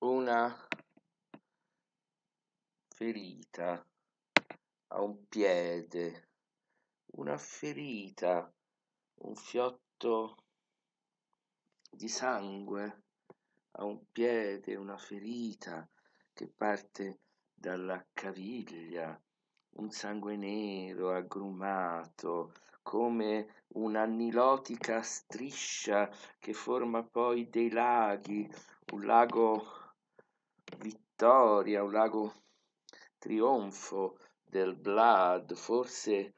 una ferita a un piede, una ferita, un fiotto di sangue a un piede, una ferita che parte dalla caviglia, un sangue nero aggrumato come un'annilotica striscia che forma poi dei laghi, un lago vittoria, un lago trionfo del Blood, forse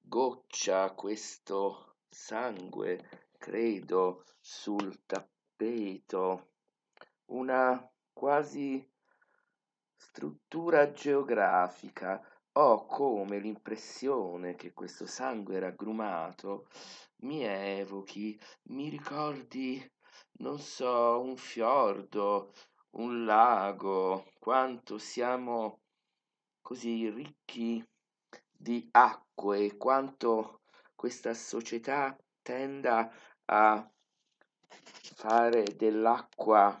goccia questo sangue, credo, sul tappeto, una quasi struttura geografica. Ho oh, come l'impressione che questo sangue raggrumato mi evochi, mi ricordi, non so, un fiordo, un lago, quanto siamo così ricchi di acque, quanto questa società tenda a fare dell'acqua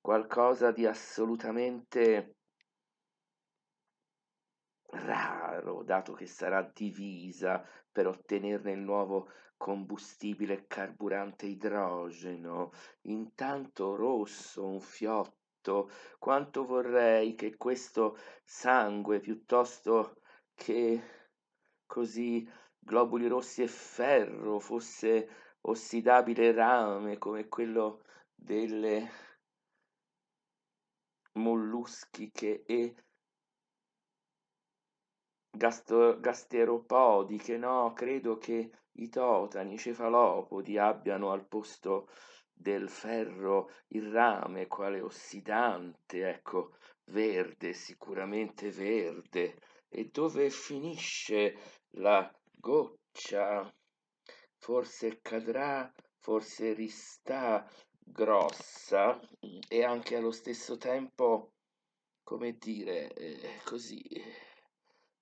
qualcosa di assolutamente raro, dato che sarà divisa per ottenerne il nuovo combustibile carburante idrogeno. Intanto rosso, un fiotto, quanto vorrei che questo sangue piuttosto che così globuli rossi e ferro fosse ossidabile rame come quello delle molluschiche che e gast- gasteropodi no, credo che i totani, i cefalopodi abbiano al posto del ferro il rame, quale ossidante, ecco, verde, sicuramente verde. E dove finisce la goccia? Forse cadrà, forse ristà grossa e anche allo stesso tempo, come dire, eh, così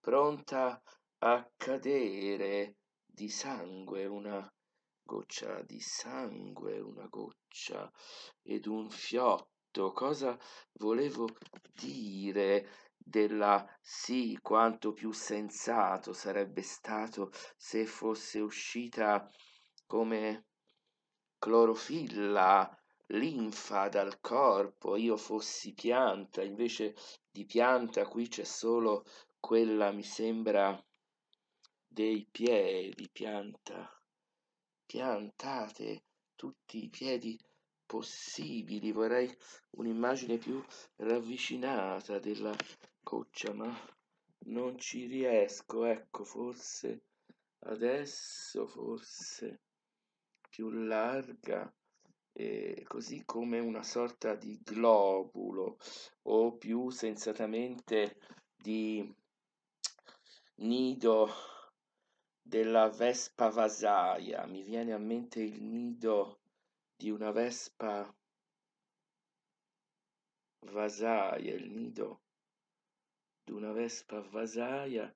pronta a cadere di sangue una goccia di sangue una goccia ed un fiotto cosa volevo dire della sì quanto più sensato sarebbe stato se fosse uscita come clorofilla linfa dal corpo io fossi pianta invece di pianta qui c'è solo quella mi sembra dei piedi pianta piantate tutti i piedi possibili vorrei un'immagine più ravvicinata della coccia ma non ci riesco ecco forse adesso forse più larga eh, così come una sorta di globulo o più sensatamente di nido della vespa vasaia, mi viene a mente il nido di una vespa vasaia, il nido di una vespa vasaia,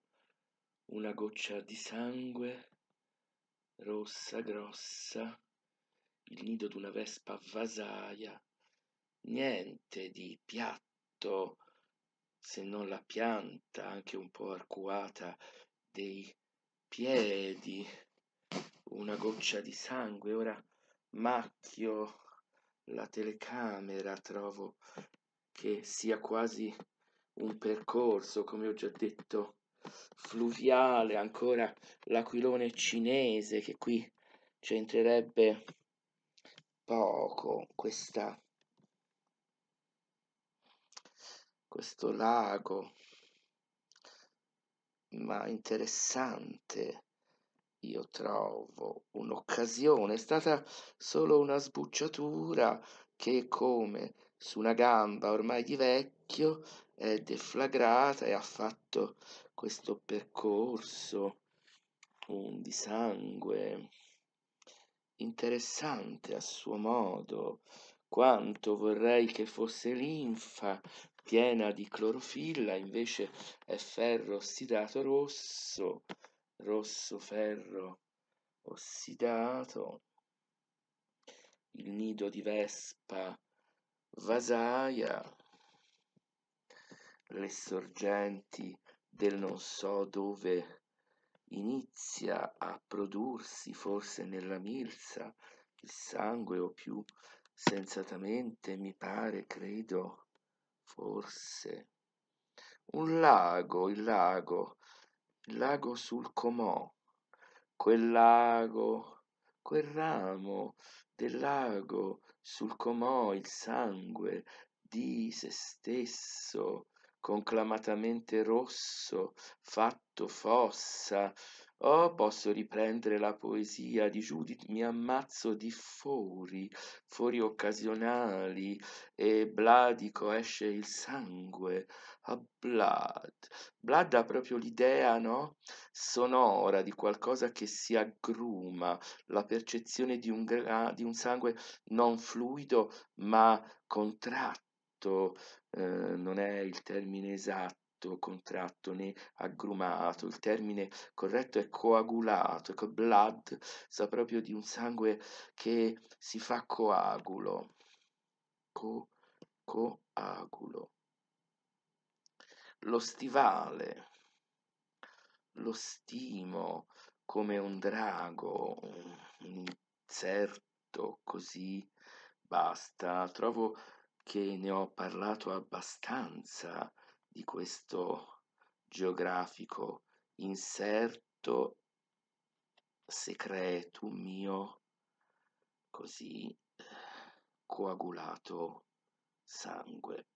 una goccia di sangue rossa grossa, il nido di una vespa vasaia, niente di piatto se non la pianta anche un po' arcuata dei piedi, una goccia di sangue. Ora macchio la telecamera, trovo che sia quasi un percorso, come ho già detto, fluviale, ancora l'aquilone cinese che qui c'entrerebbe poco questa questo lago, ma interessante. Io trovo un'occasione, è stata solo una sbucciatura che come su una gamba ormai di vecchio è deflagrata e ha fatto questo percorso um, di sangue interessante a suo modo quanto vorrei che fosse linfa piena di clorofilla, invece è ferro ossidato rosso, rosso ferro ossidato, il nido di vespa vasaia, le sorgenti del non so dove inizia a prodursi, forse nella milza, il sangue o più sensatamente mi pare, credo, forse un lago, il lago, il lago sul comò, quel lago, quel ramo del lago sul comò, il sangue di se stesso conclamatamente rosso fatto fossa oh posso riprendere la poesia di Judith mi ammazzo di fori fori occasionali e bladico esce il sangue a oh, blad blad ha proprio l'idea no sonora di qualcosa che si aggruma la percezione di un, gra- di un sangue non fluido ma contratto contratto, eh, non è il termine esatto contratto né aggrumato, il termine corretto è coagulato, ecco blood sa proprio di un sangue che si fa coagulo, Co, coagulo. Lo stivale, lo stimo come un drago, un inserto così, basta, trovo che ne ho parlato abbastanza di questo geografico inserto secreto mio così eh, coagulato sangue.